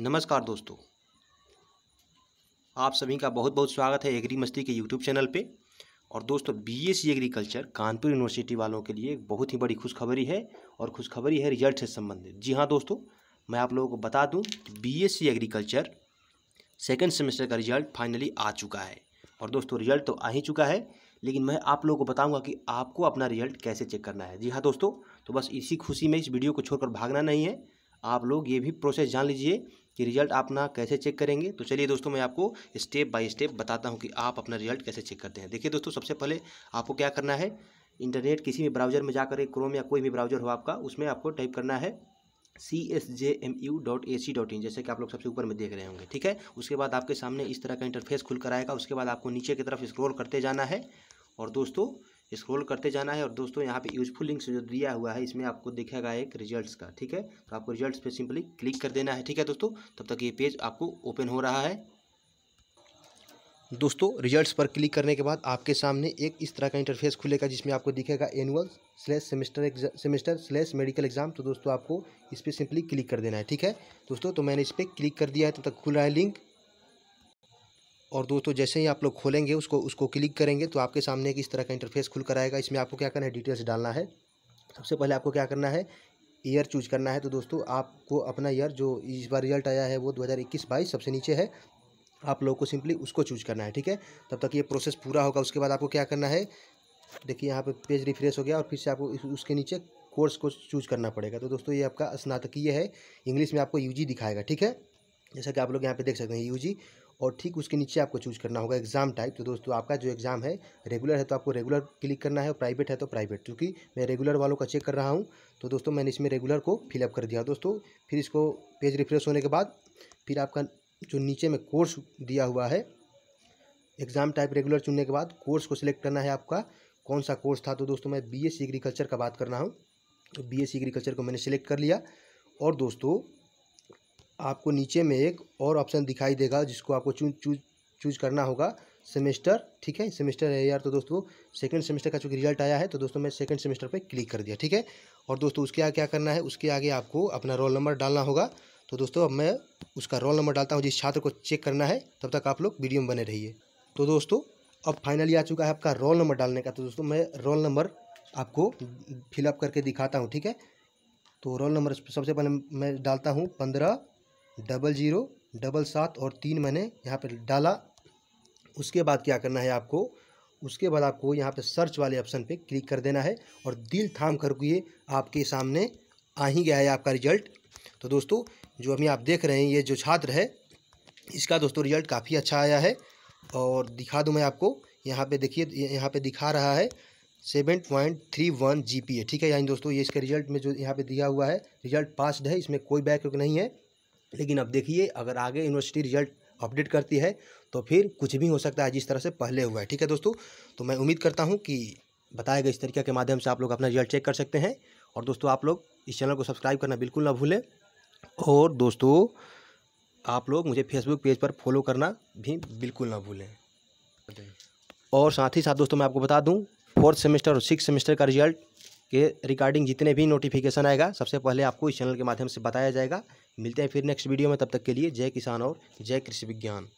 नमस्कार दोस्तों आप सभी का बहुत बहुत स्वागत है एग्री मस्ती के यूट्यूब चैनल पे और दोस्तों BSc agriculture e Kanpur university वालों के लिए एक बहुत ही बड़ी खुशखबरी है और खुशखबरी है रिजल्ट से संबंधित जी हाँ दोस्तों मैं आप लोगों को बता दूँ कि बीएससी एग्रीकल्चर सेकेंड सेमेस्टर का रिजल्ट फाइनली आ चुका है और दोस्तों रिजल्ट तो आ ही चुका है लेकिन मैं आप लोगों को बताऊंगा कि आपको अपना रिजल्ट कैसे चेक करना है जी हाँ दोस्तों तो बस इसी खुशी में इस वीडियो को छोड़कर भागना नहीं है आप लोग ये भी प्रोसेस जान लीजिए कि रिजल्ट अपना कैसे चेक करेंगे तो चलिए दोस्तों मैं आपको स्टेप बाय स्टेप बताता हूँ कि आप अपना रिजल्ट कैसे चेक करते हैं देखिए दोस्तों सबसे पहले आपको क्या करना है इंटरनेट किसी भी ब्राउज़र में जाकर एक क्रोम या कोई भी ब्राउज़र हो आपका उसमें आपको टाइप करना है C S J M U dot A C dot in जैसे कि आप लोग सबसे ऊपर में देख रहे होंगे ठीक है उसके बाद आपके सामने इस तरह का इंटरफेस खुल कर आएगा उसके बाद आपको नीचे की तरफ स्क्रॉल करते जाना है और दोस्तों स्क्रोल करते जाना है और दोस्तों यहाँ पे यूजफुल लिंक्स जो दिया हुआ है इसमें आपको देखेगा एक रिजल्ट्स का ठीक है तो आपको रिजल्ट्स पे सिंपली क्लिक कर देना है ठीक है दोस्तों तब तक ये पेज आपको ओपन हो रहा है दोस्तों रिजल्ट्स पर क्लिक करने के बाद आपके सामने एक इस तरह का इंटरफेस खुलेगा जिसमें आपको दिखेगा annual slash semester semester slash medical exam तो दोस्तों आपको इस पर सिंपली क्लिक कर देना है ठीक है दोस्तों तो मैंने इस पर क्लिक कर दिया है तब तो तक खुल रहा है लिंक और दोस्तों जैसे ही आप लोग खोलेंगे उसको उसको क्लिक करेंगे तो आपके सामने एक इस तरह का इंटरफेस खुल कर आएगा इसमें आपको क्या करना है डिटेल्स डालना है सबसे पहले आपको क्या करना है ईयर चूज करना है तो दोस्तों आपको अपना ईयर जो इस बार रिजल्ट आया है वो 2021 हज़ार सबसे नीचे है आप लोगों को सिंपली उसको चूज करना है ठीक है तब तक ये प्रोसेस पूरा होगा उसके बाद आपको क्या करना है देखिए यहाँ पे पेज रिफ्रेश हो गया और फिर से आपको उसके नीचे कोर्स को चूज करना पड़ेगा तो दोस्तों ये आपका स्नातकीय है इंग्लिश में आपको यूजी दिखाएगा ठीक है जैसा कि आप लोग यहाँ पे देख सकते हैं यू और ठीक उसके नीचे आपको चूज करना होगा एग्जाम टाइप तो दोस्तों आपका जो एग्ज़ाम है रेगुलर है तो आपको रेगुलर क्लिक करना है और प्राइवेट है तो प्राइवेट क्योंकि मैं रेगुलर वालों का चेक कर रहा हूँ तो दोस्तों मैंने इसमें रेगुलर को फिलअप कर दिया दोस्तों फिर इसको पेज रिफ्रेश होने के बाद फिर आपका जो नीचे में कोर्स दिया हुआ है एग्ज़ाम टाइप रेगुलर चुनने के बाद कोर्स को सिलेक्ट करना है आपका कौन सा कोर्स था तो दोस्तों मैं बी एस एग्रीकल्चर का बात कर रहा हूँ तो बी एस एग्रीकल्चर को मैंने सिलेक्ट कर लिया और दोस्तों आपको नीचे में एक और ऑप्शन दिखाई देगा जिसको आपको चूज चूज चूज करना होगा सेमेस्टर ठीक है सेमेस्टर है यार तो दोस्तों सेकंड सेमेस्टर का चूँकि रिजल्ट आया है तो दोस्तों मैं सेकंड सेमेस्टर पे क्लिक कर दिया ठीक है और दोस्तों उसके आगे क्या करना है उसके आगे आपको अपना रोल नंबर डालना होगा तो दोस्तों अब मैं उसका रोल नंबर डालता हूँ जिस छात्र को चेक करना है तब तक आप लोग वीडियो में बने रहिए तो दोस्तों अब फाइनली आ चुका है आपका रोल नंबर डालने का तो दोस्तों मैं रोल नंबर आपको फिलअप करके दिखाता हूँ ठीक है तो रोल नंबर सबसे पहले मैं डालता हूँ पंद्रह डबल ज़ीरो डबल सात और तीन मैंने यहाँ पर डाला उसके बाद क्या करना है आपको उसके बाद आपको यहाँ पे सर्च वाले ऑप्शन पे क्लिक कर देना है और दिल थाम कर ये आपके सामने आ ही गया है आपका रिजल्ट तो दोस्तों जो अभी आप देख रहे हैं ये जो छात्र है इसका दोस्तों रिजल्ट काफ़ी अच्छा आया है और दिखा दूँ मैं आपको यहाँ पे देखिए यहाँ पे दिखा रहा है सेवन पॉइंट थ्री वन जी ठीक है यानी दोस्तों ये इसका रिजल्ट में जो यहाँ पे दिया हुआ है रिजल्ट पास्ड है इसमें कोई बैक नहीं है लेकिन अब देखिए अगर आगे यूनिवर्सिटी रिजल्ट अपडेट करती है तो फिर कुछ भी हो सकता है जिस तरह से पहले हुआ है ठीक है दोस्तों तो मैं उम्मीद करता हूँ कि बताए गए इस तरीके के माध्यम से आप लोग अपना रिजल्ट चेक कर सकते हैं और दोस्तों आप लोग इस चैनल को सब्सक्राइब करना बिल्कुल ना भूलें और दोस्तों आप लोग मुझे फेसबुक पेज पर फॉलो करना भी बिल्कुल ना भूलें और साथ ही साथ दोस्तों मैं आपको बता दूं फोर्थ सेमेस्टर और सिक्स सेमेस्टर का रिजल्ट के रिगार्डिंग जितने भी नोटिफिकेशन आएगा सबसे पहले आपको इस चैनल के माध्यम से बताया जाएगा मिलते हैं फिर नेक्स्ट वीडियो में तब तक के लिए जय किसान और जय कृषि विज्ञान